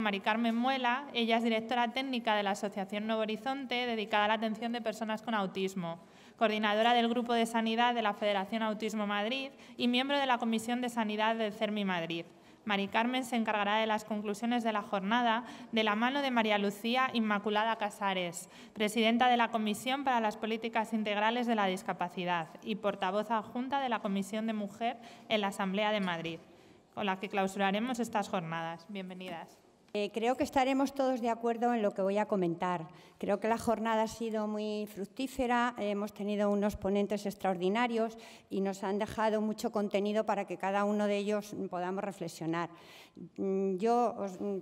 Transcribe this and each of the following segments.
Mari Carmen Muela, ella es directora técnica de la Asociación Nuevo Horizonte dedicada a la atención de personas con autismo, coordinadora del Grupo de Sanidad de la Federación Autismo Madrid y miembro de la Comisión de Sanidad del CERMI Madrid. Mari Carmen se encargará de las conclusiones de la jornada de la mano de María Lucía Inmaculada Casares, presidenta de la Comisión para las Políticas Integrales de la Discapacidad y portavoz adjunta de la Comisión de Mujer en la Asamblea de Madrid, con la que clausuraremos estas jornadas. Bienvenidas. Eh, creo que estaremos todos de acuerdo en lo que voy a comentar. Creo que la jornada ha sido muy fructífera, hemos tenido unos ponentes extraordinarios y nos han dejado mucho contenido para que cada uno de ellos podamos reflexionar. Mm, yo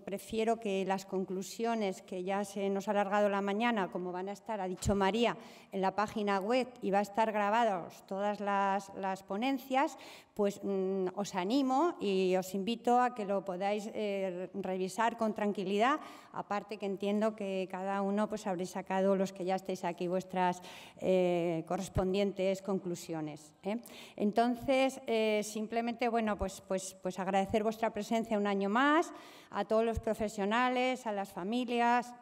prefiero que las conclusiones que ya se nos ha alargado la mañana, como van a estar, ha dicho María, en la página web y va a estar grabadas todas las, las ponencias, pues mm, os animo y os invito a que lo podáis eh, revisar con tranquilidad, aparte que entiendo que cada uno pues habréis sacado los que ya estáis aquí vuestras eh, correspondientes conclusiones. ¿eh? Entonces, simplemente, bueno, pues, pues, pues, agradecer vuestra presencia un año más a todos los profesionales, a las familias,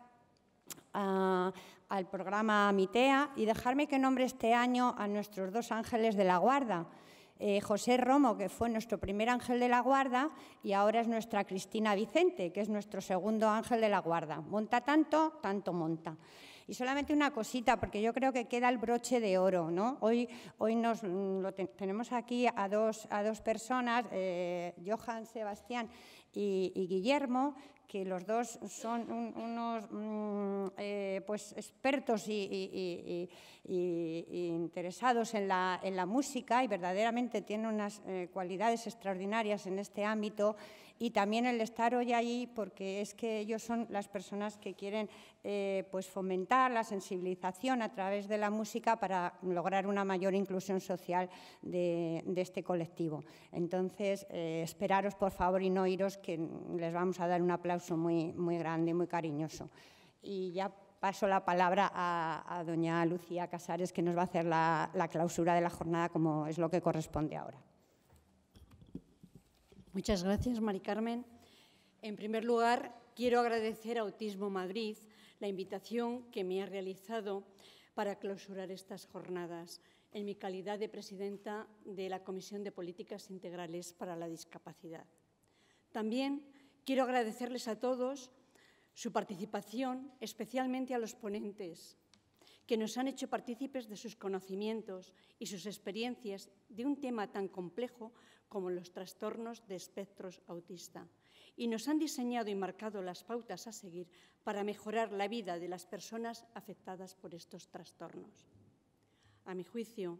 al programa MITEA y dejarme que nombre este año a nuestros dos ángeles de la guarda. Eh, José Romo, que fue nuestro primer ángel de la guarda, y ahora es nuestra Cristina Vicente, que es nuestro segundo ángel de la guarda. Monta tanto, tanto monta. Y solamente una cosita, porque yo creo que queda el broche de oro, ¿no? Hoy, hoy nos mm, tenemos aquí a dos, a dos personas, eh, Johan, Sebastián y Guillermo, que los dos son unos mm, eh, pues, expertos y, interesados en la, música y verdaderamente tienen unas eh, cualidades extraordinarias en este ámbito y también el estar hoy ahí porque es que ellos son las personas que quieren eh, pues fomentar la sensibilización a través de la música para lograr una mayor inclusión social de, este colectivo. Entonces, eh, esperaros por favor y no iros que les vamos a dar un aplauso muy, muy grande, muy cariñoso. Y ya paso la palabra a, doña Lucía Casares, que nos va a hacer la clausura de la jornada, como es lo que corresponde ahora. Muchas gracias, Mari Carmen. En primer lugar, quiero agradecer a Autismo Madrid la invitación que me ha realizado para clausurar estas jornadas en mi calidad de presidenta de la Comisión de Políticas Integrales para la Discapacidad. También quiero agradecerles a todos su participación, especialmente a los ponentes, que nos han hecho partícipes de sus conocimientos y sus experiencias de un tema tan complejo como los trastornos de espectros autista y nos han diseñado y marcado las pautas a seguir para mejorar la vida de las personas afectadas por estos trastornos. A mi juicio,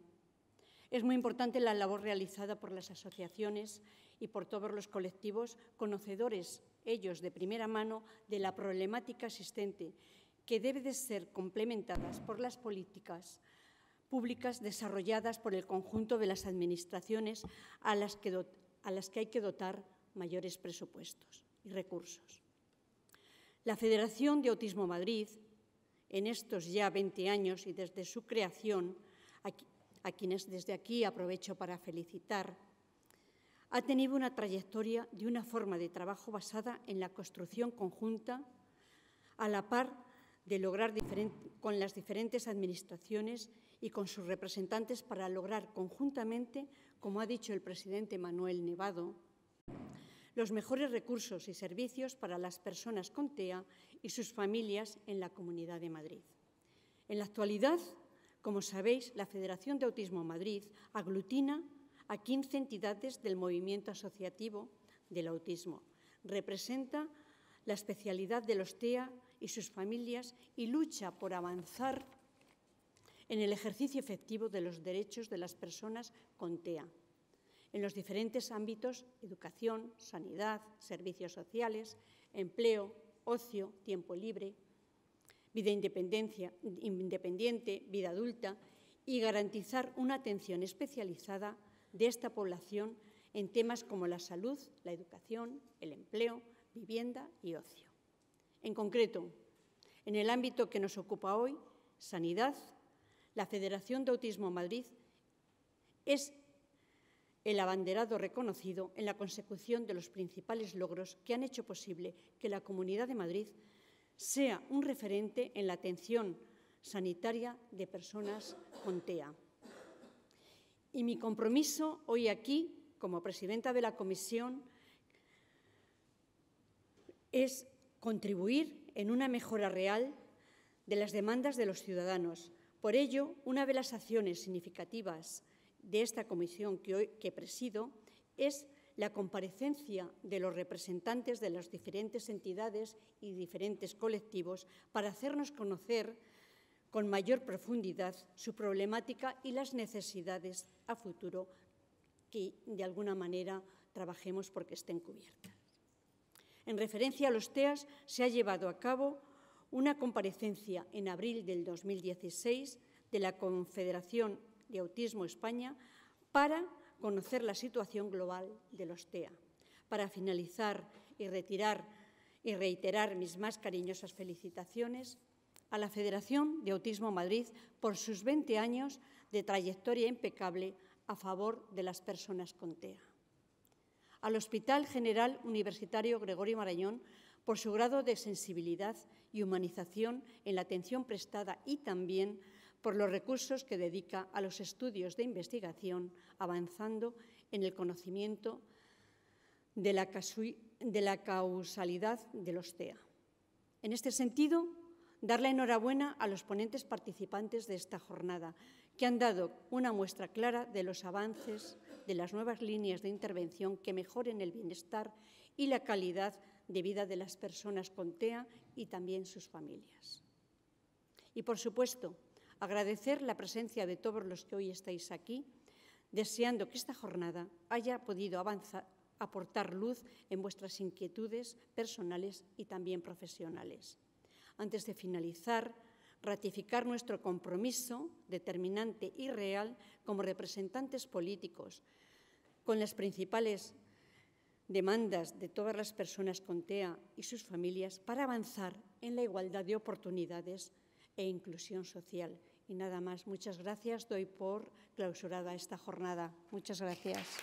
es muy importante la labor realizada por las asociaciones y por todos los colectivos conocedores, ellos de primera mano, de la problemática existente que deben de ser complementadas por las políticas públicas desarrolladas por el conjunto de las administraciones a las que, a las que hay que dotar mayores presupuestos y recursos. La Federación de Autismo Madrid, en estos ya 20 años y desde su creación, a quienes desde aquí aprovecho para felicitar, ha tenido una trayectoria de una forma de trabajo basada en la construcción conjunta a la par de lograr con las diferentes administraciones y con sus representantes para lograr conjuntamente, como ha dicho el presidente Manuel Nevado, los mejores recursos y servicios para las personas con TEA y sus familias en la Comunidad de Madrid. En la actualidad, como sabéis, la Federación de Autismo Madrid aglutina a 15 entidades del movimiento asociativo del autismo. Representa la especialidad de los TEA y sus familias y lucha por avanzar en el ejercicio efectivo de los derechos de las personas con TEA, en los diferentes ámbitos, educación, sanidad, servicios sociales, empleo, ocio, tiempo libre, vida independiente, vida adulta, y garantizar una atención especializada de esta población en temas como la salud, la educación, el empleo, vivienda y ocio. En concreto, en el ámbito que nos ocupa hoy, sanidad, la Federación de Autismo Madrid es el abanderado reconocido en la consecución de los principales logros que han hecho posible que la Comunidad de Madrid sea un referente en la atención sanitaria de personas con TEA. Y mi compromiso hoy aquí como presidenta de la comisión es contribuir en una mejora real de las demandas de los ciudadanos. Por ello, una de las acciones significativas de esta comisión que presido es la comparecencia de los representantes de las diferentes entidades y diferentes colectivos para hacernos conocer con mayor profundidad su problemática y las necesidades a futuro que de alguna manera trabajemos porque estén cubiertas. En referencia a los TEAS, se ha llevado a cabo una comparecencia en abril del 2016 de la Confederación de Autismo España para conocer la situación global de los TEA. Para finalizar y retirar y reiterar mis más cariñosas felicitaciones a la Federación de Autismo Madrid por sus 20 años de trayectoria impecable a favor de las personas con TEA. Al Hospital General Universitario Gregorio Marañón por su grado de sensibilidad y humanización en la atención prestada y también por los recursos que dedica a los estudios de investigación, avanzando en el conocimiento de la, de la causalidad de los TEA. En este sentido, dar la enhorabuena a los ponentes participantes de esta jornada que han dado una muestra clara de los avances de las nuevas líneas de intervención que mejoren el bienestar y la calidad de vida de las personas con TEA y también sus familias. Y, por supuesto, agradecer la presencia de todos los que hoy estáis aquí, deseando que esta jornada haya podido avanzar, aportar luz en vuestras inquietudes personales y también profesionales. Antes de finalizar, ratificar nuestro compromiso determinante y real como representantes políticos con las principales demandas de todas las personas con TEA y sus familias para avanzar en la igualdad de oportunidades e inclusión social. Y nada más, muchas gracias. Doy por clausurada esta jornada. Muchas gracias.